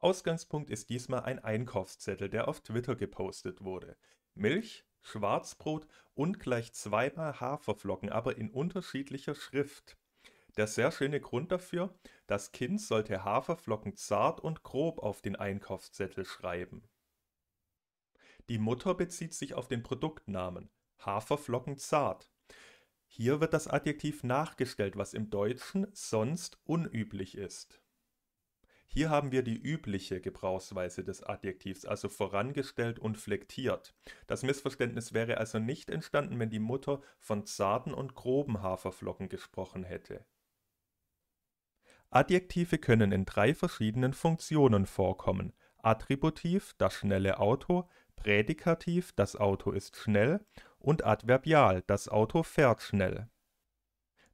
Ausgangspunkt ist diesmal ein Einkaufszettel, der auf Twitter gepostet wurde. Milch, Schwarzbrot und gleich zweimal Haferflocken, aber in unterschiedlicher Schrift. Der sehr schöne Grund dafür, das Kind sollte Haferflocken zart und grob auf den Einkaufszettel schreiben. Die Mutter bezieht sich auf den Produktnamen Haferflocken zart. Hier wird das Adjektiv nachgestellt, was im Deutschen sonst unüblich ist. Hier haben wir die übliche Gebrauchsweise des Adjektivs, also vorangestellt und flektiert. Das Missverständnis wäre also nicht entstanden, wenn die Mutter von zarten und groben Haferflocken gesprochen hätte. Adjektive können in drei verschiedenen Funktionen vorkommen. Attributiv, das schnelle Auto, Prädikativ, das Auto ist schnell und Adverbial, das Auto fährt schnell.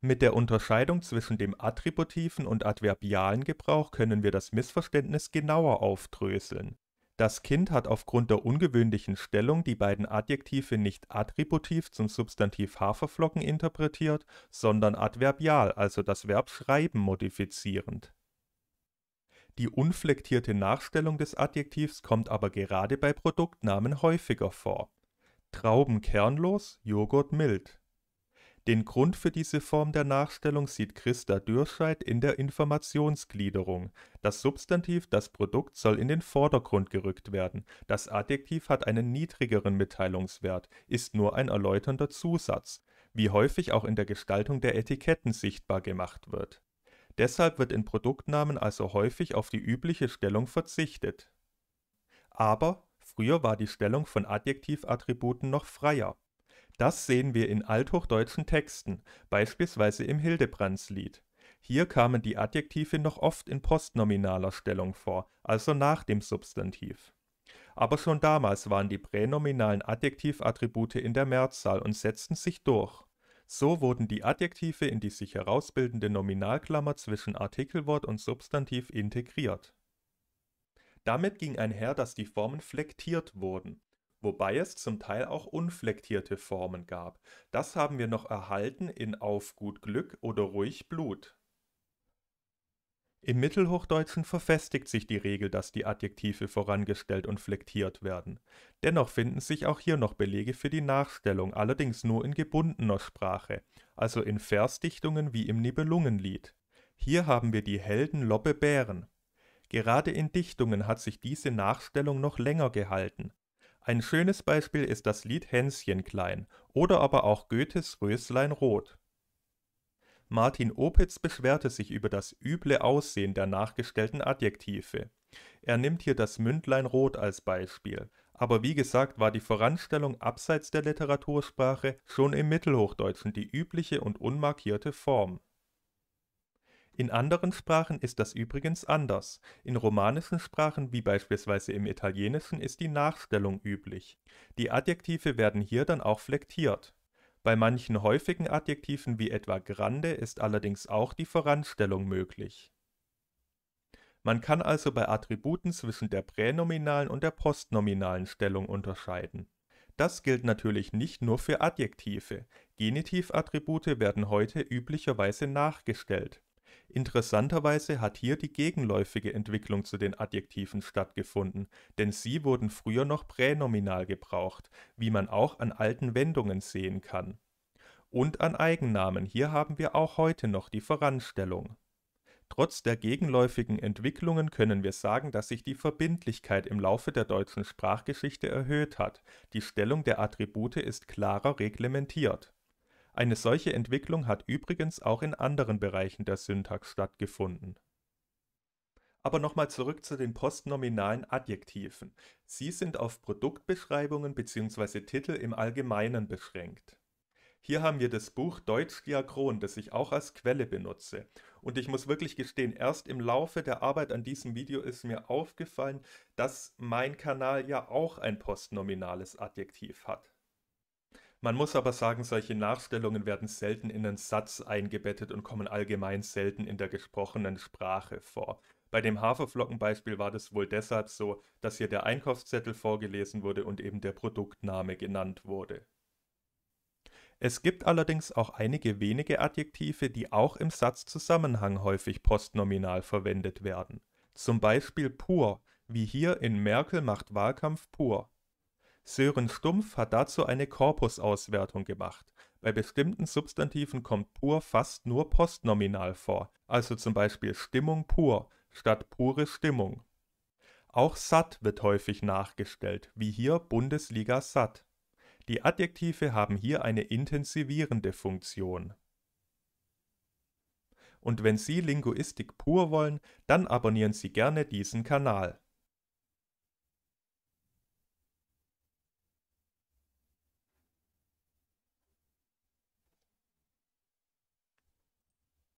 Mit der Unterscheidung zwischen dem attributiven und adverbialen Gebrauch können wir das Missverständnis genauer aufdröseln. Das Kind hat aufgrund der ungewöhnlichen Stellung die beiden Adjektive nicht attributiv zum Substantiv Haferflocken interpretiert, sondern adverbial, also das Verb schreiben modifizierend. Die unflektierte Nachstellung des Adjektivs kommt aber gerade bei Produktnamen häufiger vor. Trauben kernlos, Joghurt mild. Den Grund für diese Form der Nachstellung sieht Christa Dürscheid in der Informationsgliederung. Das Substantiv das Produkt soll in den Vordergrund gerückt werden, das Adjektiv hat einen niedrigeren Mitteilungswert, ist nur ein erläuternder Zusatz, wie häufig auch in der Gestaltung der Etiketten sichtbar gemacht wird. Deshalb wird in Produktnamen also häufig auf die übliche Stellung verzichtet. Aber früher war die Stellung von Adjektivattributen noch freier das sehen wir in althochdeutschen Texten, beispielsweise im Hildebrandslied. Hier kamen die Adjektive noch oft in postnominaler Stellung vor, also nach dem Substantiv. Aber schon damals waren die pränominalen Adjektivattribute in der Mehrzahl und setzten sich durch. So wurden die Adjektive in die sich herausbildende Nominalklammer zwischen Artikelwort und Substantiv integriert. Damit ging einher, dass die Formen flektiert wurden wobei es zum Teil auch unflektierte Formen gab. Das haben wir noch erhalten in Auf gut Glück oder Ruhig Blut. Im Mittelhochdeutschen verfestigt sich die Regel, dass die Adjektive vorangestellt und flektiert werden. Dennoch finden sich auch hier noch Belege für die Nachstellung, allerdings nur in gebundener Sprache, also in Versdichtungen wie im Nibelungenlied. Hier haben wir die Helden Lobbe Bären. Gerade in Dichtungen hat sich diese Nachstellung noch länger gehalten ein schönes Beispiel ist das Lied Hänschen klein oder aber auch Goethes Röslein rot. Martin Opitz beschwerte sich über das üble Aussehen der nachgestellten Adjektive. Er nimmt hier das Mündlein rot als Beispiel. Aber wie gesagt war die Voranstellung abseits der Literatursprache schon im Mittelhochdeutschen die übliche und unmarkierte Form in anderen Sprachen ist das übrigens anders, in romanischen Sprachen wie beispielsweise im Italienischen ist die Nachstellung üblich. Die Adjektive werden hier dann auch flektiert. Bei manchen häufigen Adjektiven wie etwa grande ist allerdings auch die Voranstellung möglich. Man kann also bei Attributen zwischen der pränominalen und der postnominalen Stellung unterscheiden. Das gilt natürlich nicht nur für Adjektive, Genitivattribute werden heute üblicherweise nachgestellt Interessanterweise hat hier die gegenläufige Entwicklung zu den Adjektiven stattgefunden, denn sie wurden früher noch pränominal gebraucht, wie man auch an alten Wendungen sehen kann. Und an Eigennamen, hier haben wir auch heute noch die Voranstellung. Trotz der gegenläufigen Entwicklungen können wir sagen, dass sich die Verbindlichkeit im Laufe der deutschen Sprachgeschichte erhöht hat, die Stellung der Attribute ist klarer reglementiert eine solche Entwicklung hat übrigens auch in anderen Bereichen der Syntax stattgefunden. Aber nochmal zurück zu den postnominalen Adjektiven. Sie sind auf Produktbeschreibungen bzw. Titel im Allgemeinen beschränkt. Hier haben wir das Buch Deutsch Diachron, das ich auch als Quelle benutze. Und ich muss wirklich gestehen, erst im Laufe der Arbeit an diesem Video ist mir aufgefallen, dass mein Kanal ja auch ein postnominales Adjektiv hat. Man muss aber sagen, solche Nachstellungen werden selten in einen Satz eingebettet und kommen allgemein selten in der gesprochenen Sprache vor. Bei dem Haferflockenbeispiel war das wohl deshalb so, dass hier der Einkaufszettel vorgelesen wurde und eben der Produktname genannt wurde. Es gibt allerdings auch einige wenige Adjektive, die auch im Satzzusammenhang häufig postnominal verwendet werden. Zum Beispiel pur, wie hier in Merkel macht Wahlkampf pur. Sören Stumpf hat dazu eine Korpusauswertung gemacht. Bei bestimmten Substantiven kommt pur fast nur postnominal vor, also zum Beispiel Stimmung pur statt pure Stimmung. Auch satt wird häufig nachgestellt, wie hier Bundesliga satt. Die Adjektive haben hier eine intensivierende Funktion. Und wenn Sie Linguistik pur wollen, dann abonnieren Sie gerne diesen Kanal.